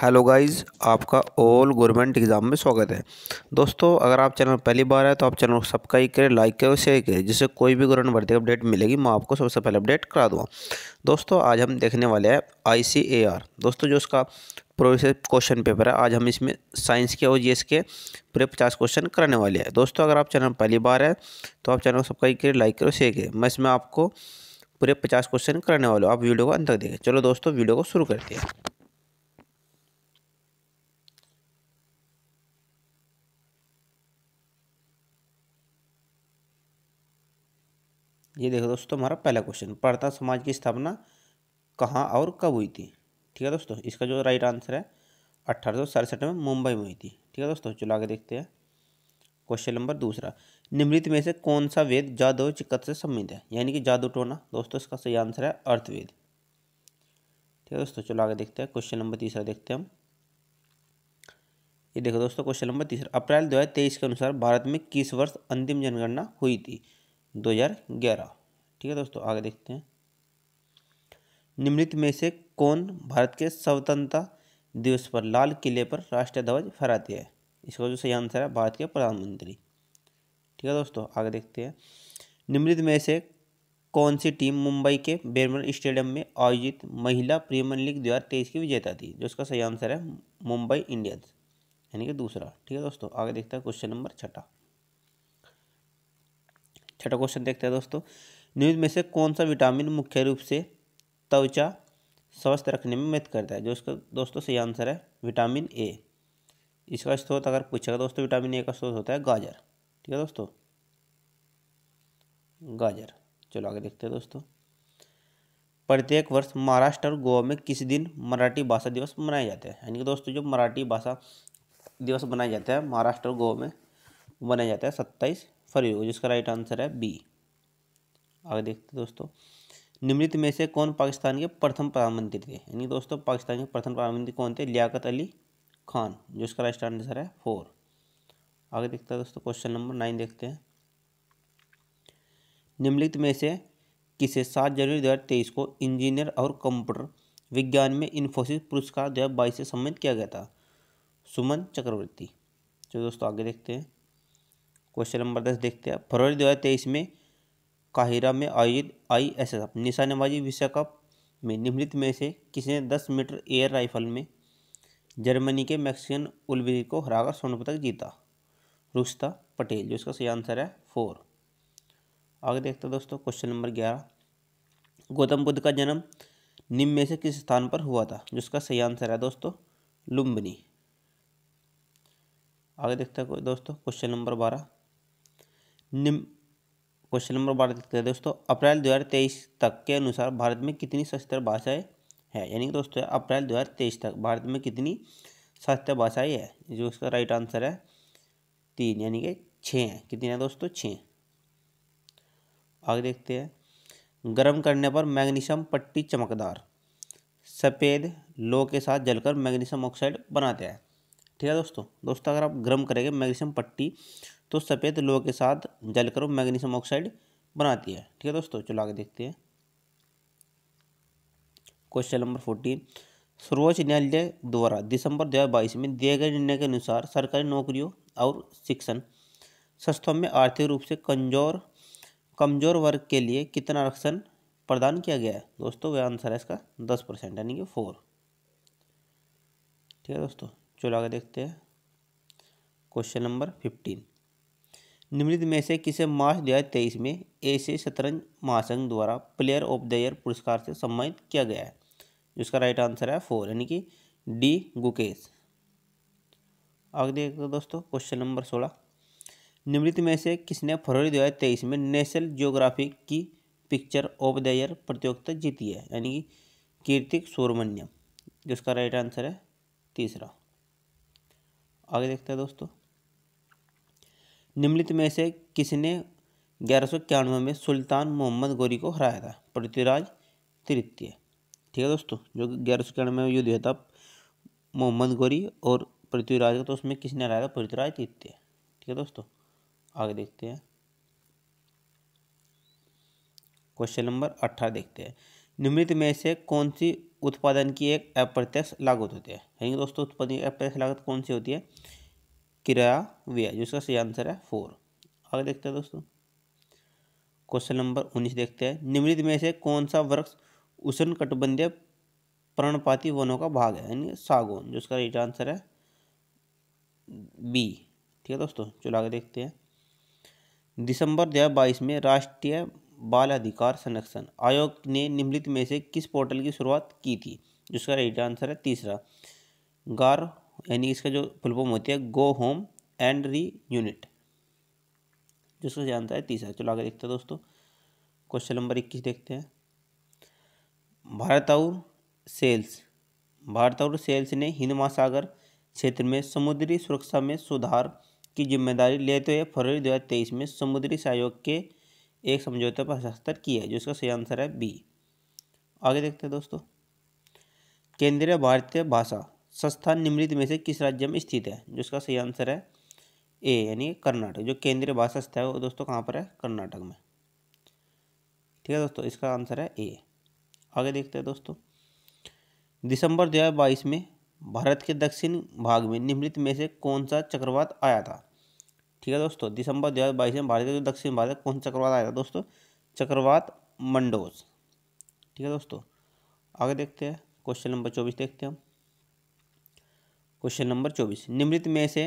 hello guys आपका all government exam में स्वागत है दोस्तों अगर आप चैनल पहली बार है तो आप चैनल को सब्सक्राइब करें लाइक करें और शेयर करें जिससे कोई भी गवर्नमेंट भर्ती अपडेट मिलेगी मैं आपको सबसे पहले अपडेट करा दूँगा दोस्तों आज हम देखने वाले हैं आई दोस्तों जो उसका प्रोसेस क्वेश्चन पेपर है आज हम इसमें साइंस के और जी के पूरे पचास क्वेश्चन कराने वाले हैं दोस्तों अगर आप चैनल पहली बार है तो आप चैनल को सब्सक्राइब करें लाइक करें शेयर करें मैं इसमें आपको पूरे पचास क्वेश्चन कराने वाले हूँ आप वीडियो को अंत तक देखें चलो दोस्तों वीडियो को शुरू करते हैं ये देखो दोस्तों हमारा पहला क्वेश्चन प्रता समाज की स्थापना कहाँ और कब हुई थी ठीक है दोस्तों इसका जो राइट आंसर है अट्ठारह में मुंबई में हुई थी ठीक है दोस्तों चलो आगे देखते हैं क्वेश्चन नंबर दूसरा निम्नलिखित में से कौन सा वेद जादू चिकित से संबंधित है यानी कि जादू टोना दोस्तों इसका सही आंसर है अर्थवेद ठीक है दोस्तों चलो आगे देखते हैं क्वेश्चन नंबर तीसरा देखते हैं हम ये देखो दोस्तों क्वेश्चन नंबर तीसरा अप्रैल दो के अनुसार भारत में किस वर्ष अंतिम जनगणना हुई थी 2011 ठीक है दोस्तों आगे देखते हैं निम्नलिखित में से कौन भारत के स्वतंत्रता दिवस पर लाल किले पर राष्ट्रीय ध्वज फहराते हैं इसका जो सही आंसर है भारत के प्रधानमंत्री ठीक है दोस्तों आगे देखते हैं निम्नलिखित में से कौन सी टीम मुंबई के बेरमन स्टेडियम में आयोजित महिला प्रीमियर लीग दो हज़ार तेईस की विजेता थी जो उसका सही आंसर है मुंबई इंडियंस यानी कि दूसरा ठीक है दोस्तों आगे देखते हैं क्वेश्चन नंबर छठा छठा क्वेश्चन देखते हैं दोस्तों निम्न में से कौन सा विटामिन मुख्य रूप से त्वचा स्वस्थ रखने में मदद करता है जो इसका दोस्तों सही आंसर है विटामिन ए इसका स्रोत अगर पूछेगा दोस्तों विटामिन ए का स्रोत होता है गाजर ठीक है दोस्तों गाजर चलो आगे देखते हैं दोस्तों प्रत्येक वर्ष महाराष्ट्र और गोवा में किस दिन मराठी भाषा दिवस मनाया जाता है यानी कि दोस्तों जो मराठी भाषा दिवस मनाया जाता है महाराष्ट्र और गोवा में मनाया जाता है सत्ताईस फॉर यू जिसका राइट आंसर है बी आगे देखते दोस्तों निम्नलिखित में से कौन पाकिस्तान के प्रथम प्रधानमंत्री थे यानी दोस्तों पाकिस्तान के प्रथम प्रधानमंत्री कौन थे लियाकत अली खान जो इसका राइट आंसर है फोर आगे देखते हैं दोस्तों क्वेश्चन नंबर नाइन देखते हैं निम्नलिखित में से किसे सात जनवरी दो हज़ार तेईस को इंजीनियर और कंप्यूटर विज्ञान में इन्फोसिस पुरस्कार दो हज़ार बाईस से सम्मानित किया गया था सुमन चक्रवर्ती चलो दोस्तों आगे देखते हैं क्वेश्चन नंबर दस देखते हैं फरवरी दो हज़ार तेईस में काहिरा में आयोजित आई एस एस एफ निशानेबाजी विश्व कप में निम्नलिखित में से किसने दस मीटर एयर राइफल में जर्मनी के मैक्सिकन उलवी को हराकर स्वर्ण पदक जीता रुस्ता पटेल जो इसका सही आंसर है फोर आगे देखते हैं दोस्तों क्वेश्चन नंबर ग्यारह गौतम बुद्ध का जन्म निम्न में से किस स्थान पर हुआ था जिसका सही आंसर है दोस्तों लुम्बनी आगे देखते हैं दोस्तों क्वेश्चन नंबर बारह निम्न क्वेश्चन नंबर बारह देखते हैं दोस्तों अप्रैल 2023 तक के अनुसार भारत में कितनी सशस्त्र भाषाएं हैं यानी कि दोस्तों अप्रैल 2023 तक भारत में कितनी सशस्त्र भाषाएं है जो उसका राइट आंसर है तीन यानी कि छः हैं कितनी है दोस्तों छः आगे देखते हैं गर्म करने पर मैग्नीशियम पट्टी चमकदार सफ़ेद लो के साथ जलकर मैग्नीशियम ऑक्साइड बनाते हैं ठीक है दोस्तों दोस्तों अगर आप गर्म करेंगे मैग्नीशियम पट्टी तो सफ़ेद लोह के साथ जलकर मैग्नीशियम ऑक्साइड बनाती है ठीक है दोस्तों चलो आगे देखते हैं क्वेश्चन नंबर फोर्टीन सर्वोच्च न्यायालय द्वारा दिसंबर दो हज़ार बाईस में दिए गए निर्णय के अनुसार सरकारी नौकरियों और शिक्षण संस्थाओं में आर्थिक रूप से कमजोर कमजोर वर्ग के लिए कितना आरक्षण प्रदान किया गया है दोस्तों वह आंसर है इसका दस परसेंट यानी कि फोर ठीक है दोस्तों चलो आगे देखते हैं क्वेश्चन नंबर फिफ्टीन निम्नलिखित में से किसे मार्च दो हज़ार तेईस में एशियाई शतरंज महासंघ द्वारा प्लेयर ऑफ द ईयर पुरस्कार से सम्मानित किया गया है जिसका राइट आंसर है फोर यानी कि डी गुकेश आगे देखते दोस्तों क्वेश्चन नंबर सोलह निम्नलिखित में से किसने फरवरी दो हज़ार तेईस में नेशनल जियोग्राफी की पिक्चर ऑफ द ईयर प्रतियोगिता जीती है यानी कि कीर्तिक सुब्रमण्यम जिसका राइट आंसर है तीसरा आगे देखते हैं दोस्तों निम्नलिखित में से किसने ग्यारह में सुल्तान मोहम्मद गौरी को हराया था पृथ्वीराज तृतीय ठीक है दोस्तों जो ग्यारह सौ इक्यानवे में युद्ध हुआ था मोहम्मद गोरी और पृथ्वीराज का तो उसमें किसने हराया था पृथ्वीराज तृतीय ठीक है दोस्तों आगे देखते हैं क्वेश्चन नंबर अट्ठारह देखते हैं निम्नलिखित में से कौन सी उत्पादन की एक अप्रत्यक्ष लागत होती है दोस्तों उत्पादन की अप्रत्यक्ष लागत कौन सी होती है किराया जिसका सही आंसर है फोर आगे देखते हैं दोस्तों क्वेश्चन नंबर उन्नीस देखते हैं निम्नलिखित में से कौन सा वृक्ष उष्ण कटबंधीय प्रणपाती वनों का भाग है यानी सागौन जो इसका राइट आंसर है बी ठीक है दोस्तों चलो आगे देखते हैं दिसंबर दो में राष्ट्रीय बाल अधिकार संरक्षण आयोग ने निम्नलिखित में से किस पोर्टल की शुरुआत की थी जिसका राइट आंसर है तीसरा गार यानी इसका जो फुलफॉर्म होती है go home and reunite जिसको जानता है तीसरा चलो आगे देखते हैं दोस्तों क्वेश्चन नंबर इक्कीस देखते हैं भारत और सेल्स भारत और सेल्स ने हिंद महासागर क्षेत्र में समुद्री सुरक्षा में सुधार की जिम्मेदारी लेते हुए फरवरी दो हज़ार तेईस में समुद्री सहयोग के एक समझौते पर हस्ताक्षर किया है जो इसका सही आंसर है बी आगे देखते हैं दोस्तों केंद्रीय भारतीय भाषा संस्थान निम्नलिखित में से किस राज्य में स्थित है जो इसका सही आंसर है ए यानी कर्नाटक जो केंद्रीय भाषा संस्था है वो दोस्तों कहाँ पर है कर्नाटक में ठीक है दोस्तों इसका आंसर है ए आगे देखते हैं दोस्तों दिसंबर दो हज़ार बाईस में भारत के दक्षिण भाग में निम्नलिखित में से कौन सा चक्रवात आया था ठीक है दोस्तों दिसंबर दो हज़ार बाईस में भारत के जो दक्षिण भारत कौन सा चक्रवात आया था दोस्तों चक्रवात मंडोज ठीक है दोस्तों आगे देखते हैं क्वेश्चन नंबर चौबीस देखते हैं हम क्वेश्चन नंबर चौबीस निमृत में से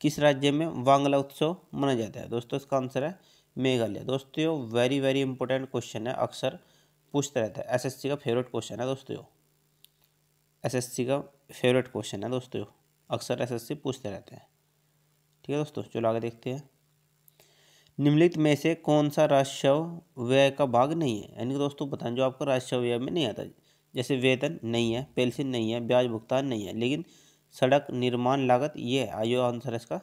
किस राज्य में वांगला उत्सव मनाया जाता है दोस्तों इसका आंसर है मेघालय दोस्तों वेरी वेरी इंपॉर्टेंट क्वेश्चन है अक्सर पूछता रहता है एस का फेवरेट क्वेश्चन है दोस्तों एस का फेवरेट क्वेश्चन है दोस्तों अक्सर एस पूछते रहते हैं ठीक है दोस्तों चलो आगे देखते हैं निम्नलिखित में से कौन सा राजस्व व्यय का भाग नहीं है यानी कि दोस्तों बताएं जो आपको राजस्व व्यय में नहीं आता जैसे वेतन नहीं है पेंशन नहीं है ब्याज भुगतान नहीं है लेकिन सड़क निर्माण लागत ये आयो आंसर है इसका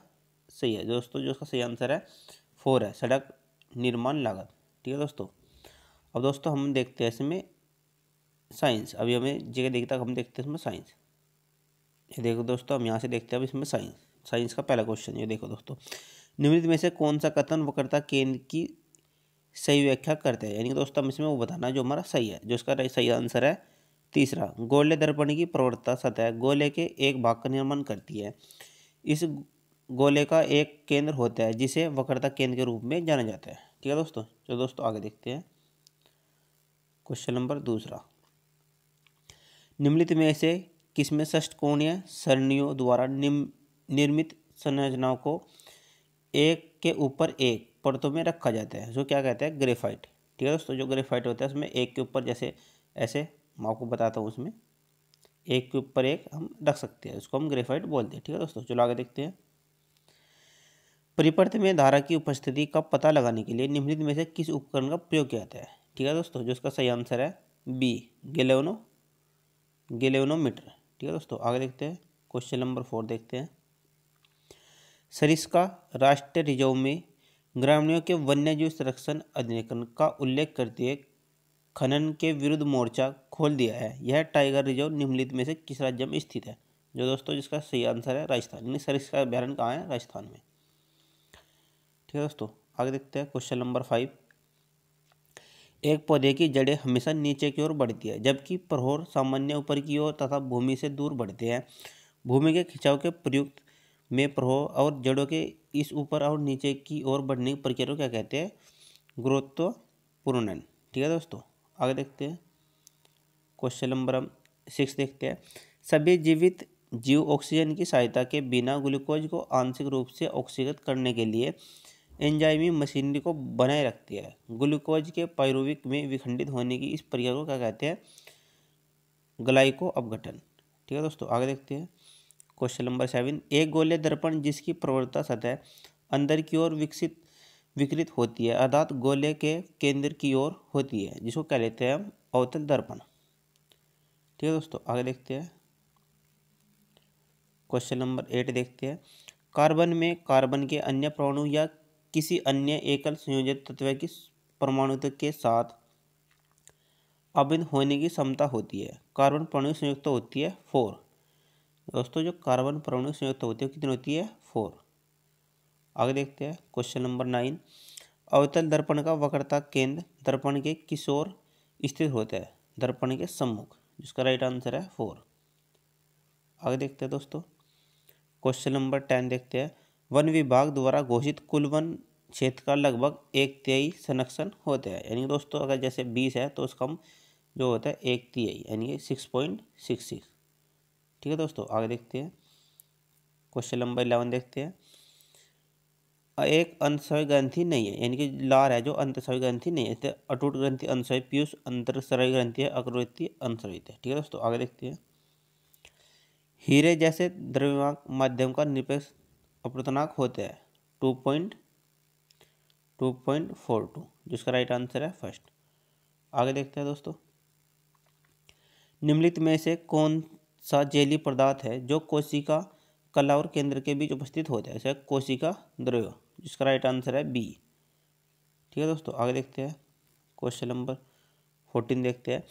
सही है दोस्तों जो इसका सही आंसर है फोर है सड़क निर्माण लागत ठीक है दोस्तों अब दोस्तों हम देखते हैं इसमें साइंस अभी हमें जगह देखता हम देखते हैं इसमें साइंस ये देखो दोस्तों हम यहाँ से देखते हैं अब इसमें साइंस साइंस का पहला क्वेश्चन ये देखो दोस्तों निम्नलिखित में से कौन सा कथन वक्रता केंद्र की सही व्याख्या करते हैं यानी कि दोस्तों हम इसमें वो बताना जो हमारा सही है जो इसका सही आंसर है तीसरा गोले दर्पण की प्रवृत्ता सतह गोले के एक भाग का निर्माण करती है इस गोले का एक केंद्र होता है जिसे वक्रता केंद्र के रूप में जाना जाता है ठीक है दोस्तों चलो दोस्तों आगे देखते हैं क्वेश्चन नंबर दूसरा निम्नलिखित में से किसमें षष्टकोणीय सरणियों द्वारा निर्मित संरचनाओं को एक के ऊपर एक परतों में रखा जाता है जो क्या कहते हैं ग्रेफाइट ठीक है दोस्तों जो ग्रेफाइट होता है उसमें एक के ऊपर जैसे ऐसे मैं आपको बताता हूँ उसमें एक के ऊपर एक हम रख सकते हैं उसको हम ग्रेफाइट बोलते हैं ठीक है दोस्तों चलो आगे देखते हैं परिपर्थ में धारा की उपस्थिति का पता लगाने के लिए निम्नलिखित में से किस उपकरण का प्रयोग किया जाता है ठीक है दोस्तों जो उसका सही आंसर है बी गेलेवनो गेलेवनोमीटर ठीक है दोस्तों आगे देखते हैं क्वेश्चन नंबर फोर देखते हैं सरिस्का राष्ट्रीय रिजर्व में ग्रामीणों के वन्यजीव संरक्षण अधिनियम का उल्लेख करते हुए खनन के विरुद्ध मोर्चा खोल दिया है यह टाइगर रिजर्व निम्नलिखित में से किस राज्य में स्थित है जो दोस्तों जिसका सही आंसर है राजस्थान यानी सर इसका अभ्यारण कहाँ है राजस्थान में ठीक है दोस्तों आगे देखते हैं क्वेश्चन नंबर फाइव एक पौधे की जड़ें हमेशा नीचे की ओर बढ़ती है जबकि प्रहोर सामान्य ऊपर की ओर तथा भूमि से दूर बढ़ते हैं भूमि के खिंचाव के प्रयुक्त में प्रहोर और जड़ों के इस ऊपर और नीचे की ओर बढ़ने की प्रक्रिया को क्या कहते हैं गुरुत्व पूर्णन ठीक है दोस्तों आगे देखते हैं क्वेश्चन नंबर हम सिक्स देखते हैं सभी जीवित जीव ऑक्सीजन की सहायता के बिना ग्लूकोज को आंशिक रूप से ऑक्सीकृत करने के लिए एंजाइमी मशीनरी को बनाए रखती है ग्लूकोज के पायरुविक में विखंडित होने की इस प्रक्रिया को क्या कहते हैं ग्लाइको अपघटन ठीक है दोस्तों आगे देखते हैं क्वेश्चन नंबर सेवन एक गोले दर्पण जिसकी प्रवृत्ता सतह अंदर की ओर विकसित विकृत होती है अर्थात गोले के केंद्र की ओर होती है जिसको कह लेते हैं हम अवतल दर्पण ठीक है दोस्तों आगे देखते हैं क्वेश्चन नंबर एट देखते हैं कार्बन में कार्बन के अन्य परमाणु या किसी अन्य एकल संयोजित तत्व की परमाणु के साथ अभिन्न होने की क्षमता होती है कार्बन परमाणु संयुक्त होती है फोर दोस्तों जो कार्बन परमाणु संयुक्त होती है कितनी होती है फोर आगे देखते हैं क्वेश्चन नंबर नाइन अवतल दर्पण का वक्रता केंद्र दर्पण के किस ओर स्थित होता है दर्पण के सम्मुख जिसका राइट आंसर है फोर आगे देखते हैं दोस्तों क्वेश्चन नंबर टेन देखते हैं वन विभाग द्वारा घोषित कुल वन क्षेत्र का लगभग एक तिहाई संरक्षण होता है यानी दोस्तों अगर जैसे बीस है तो उसका हम जो होता है एक तिहाई यानी सिक्स पॉइंट सिक्स सिक्स ठीक है दोस्तों आगे देखते हैं क्वेश्चन नंबर इलेवन देखते हैं एक अंतस्वय ग्रंथि नहीं है यानी कि लार है जो अंतस्वय ग्रंथि नहीं है अटूट ग्रंथि अंतस्वय पीयूष अंतरसरय ग्रंथि है अग्रवृत्ति अंतरवित है ठीक है दोस्तों आगे देखते हैं हीरे जैसे द्रव्यवाक माध्यम का निपेक्ष अपवर्तनाक होते हैं two point two point four two जिसका राइट आंसर है फर्स्ट आगे देखते हैं दोस्तों निम्नलिखित में से कौन सा जेली पदार्थ है जो कोशिका कला और केंद्र के बीच उपस्थित होता है जैसे कोशिका द्रव्य जिसका राइट आंसर है बी ठीक है दोस्तों आगे देखते हैं क्वेश्चन नंबर फोर्टीन देखते हैं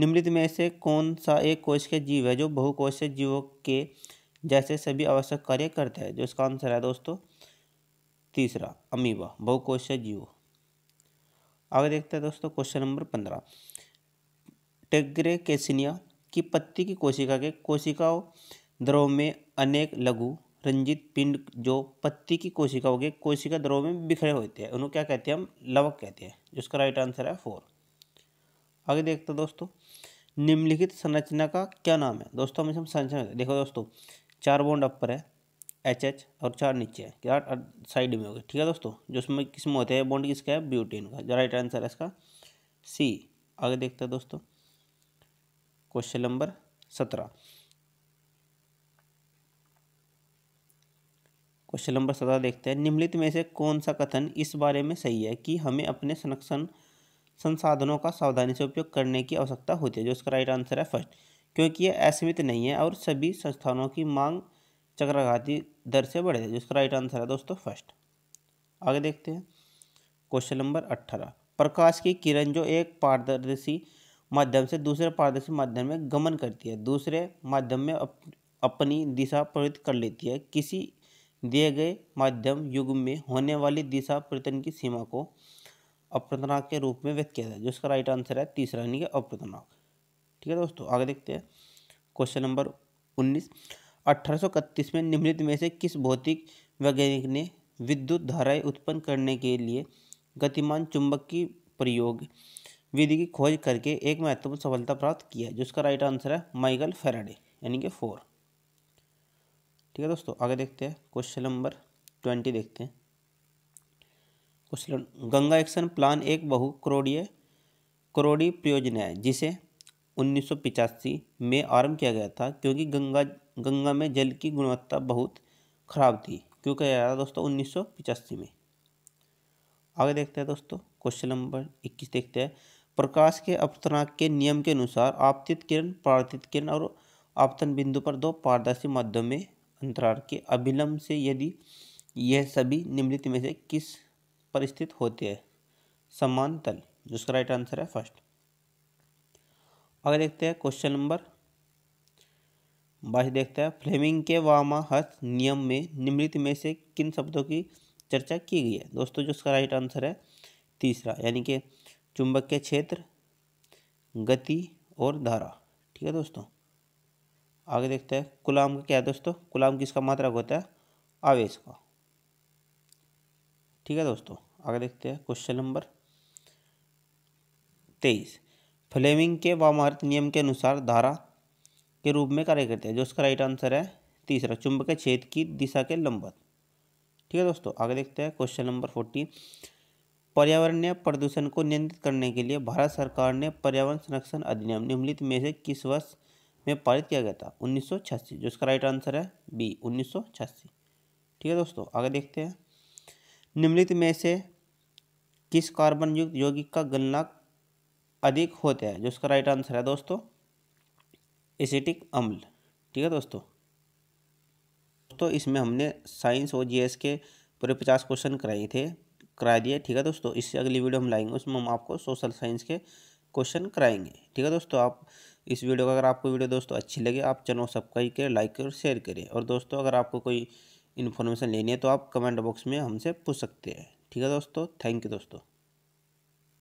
निम्नलिखित में से कौन सा एक कोशिकीय जीव है जो बहुकोशीय जीवों के जैसे सभी आवश्यक कार्य करता है जो इसका आंसर है दोस्तों तीसरा अमीबा बहुकोशीय जीव आगे देखते हैं दोस्तों क्वेश्चन नंबर पंद्रह टेग्रे केसिनिया की पत्ती की कोशिका के कोशिकाओं द्रव में अनेक लघु रंजित पिंड जो पत्ती की कोशिकाओं के कोशिका द्रव में बिखरे होते हैं उन्हें क्या कहते हैं हम लवक कहते हैं जिसका राइट आंसर है फोर आगे देखते दोस्तों निम्नलिखित संरचना का क्या नाम है दोस्तों हमेशा संरचना देखो दोस्तों चार बॉन्ड अपर है एच एच और चार नीचे है क्या साइड में हो ठीक है दोस्तों जो उसमें किस होते हैं बॉन्ड किसका है ब्यूटीन का जो राइट आंसर है इसका सी आगे देखते हैं दोस्तों क्वेश्चन नंबर सत्रह क्वेश्चन नंबर सत्रह देखते हैं निम्नलिखित में से कौन सा कथन इस बारे में सही है कि हमें अपने संरक्षण संसाधनों का सावधानी से उपयोग करने की आवश्यकता होती है जो इसका राइट आंसर है फर्स्ट क्योंकि यह असीमित नहीं है और सभी संस्थानों की मांग चक्रघाती दर से बढ़े जो इसका राइट आंसर है दोस्तों फर्स्ट आगे देखते हैं क्वेश्चन नंबर अट्ठारह प्रकाश की किरण जो एक पारदर्शी माध्यम से दूसरे पारदर्शी माध्यम में गमन करती है दूसरे माध्यम में अप, अपनी दिशा प्रवृत्त कर लेती है किसी दिए गए माध्यम युग में होने वाली दिशा प्रतन की सीमा को अप्रतनाक के रूप में व्यक्त किया जाए जिसका राइट आंसर है तीसरा यानी कि अप्रतनाक ठीक है दोस्तों आगे देखते हैं क्वेश्चन नंबर उन्नीस अठारह में निम्नलिखित में से किस भौतिक वैज्ञानिक ने विद्युत धाराएं उत्पन्न करने के लिए गतिमान चुंबक की प्रयोग विधि की खोज करके एक महत्वपूर्ण सफलता प्राप्त किया है जिसका राइट आंसर है माइकल फेराडे यानी कि फोर ठीक है दोस्तों आगे देखते हैं क्वेश्चन नंबर ट्वेंटी देखते हैं क्वेश्चन गंगा एक्शन प्लान एक बहु करोड़ीय करोड़ी प्रयोजना है जिसे उन्नीस में आरंभ किया गया था क्योंकि गंगा गंगा में जल की गुणवत्ता बहुत खराब थी क्यों कहा जा रहा दोस्तों उन्नीस में आगे देखते हैं दोस्तों क्वेश्चन नंबर 21 देखते हैं प्रकाश के अपतनाक के नियम के अनुसार आपतित किरण प्रार्थित किरण और आपतन बिंदु पर दो पारदर्शी माध्यम में अंतराल के अभिलंब से यदि यह सभी निम्नलिखित में से किस पर स्थित होते हैं समान तल जिसका राइट आंसर है फर्स्ट अगर देखते हैं क्वेश्चन नंबर बाईस देखते हैं फ्लेमिंग के वामाहत नियम में निम्नलिखित में से किन शब्दों की चर्चा की गई है दोस्तों जो उसका राइट आंसर है तीसरा यानी कि चुंबक के क्षेत्र गति और धारा ठीक है दोस्तों आगे देखते हैं कुलाम का क्या है दोस्तों कुलाम किसका मात्रक होता है आवेश का ठीक है दोस्तों आगे देखते हैं क्वेश्चन नंबर तेईस फ्लेमिंग के वामार्थ नियम के अनुसार धारा के रूप में कार्य करते हैं जो उसका राइट आंसर है तीसरा के छेद की दिशा के लंबत ठीक है दोस्तों आगे देखते हैं क्वेश्चन नंबर फोर्टीन पर्यावरणीय प्रदूषण को नियंत्रित करने के लिए भारत सरकार ने पर्यावरण संरक्षण अधिनियम निम्नलिखित में से किस वर्ष में पारित किया गया था उन्नीस जो इसका राइट आंसर है बी उन्नीस ठीक है दोस्तों आगे देखते हैं निम्नलिखित में से किस कार्बन युक्त यौगिक का गलनाक अधिक होता है जो इसका राइट आंसर है दोस्तों एसिटिक अम्ल ठीक है दोस्तों दोस्तों इसमें हमने साइंस और जीएस के पूरे पचास क्वेश्चन कराए थे करा दिए ठीक है दोस्तों इससे अगली वीडियो हम लाएंगे उसमें हम आपको सोशल साइंस के क्वेश्चन कराएंगे ठीक है दोस्तों आप इस वीडियो का अगर आपको वीडियो दोस्तों अच्छी लगे आप चैनल को सब्सक्राइब करें लाइक करें और शेयर करें और दोस्तों अगर आपको कोई इन्फॉर्मेशन लेनी है तो आप कमेंट बॉक्स में हमसे पूछ सकते हैं ठीक है दोस्तों थैंक यू दोस्तों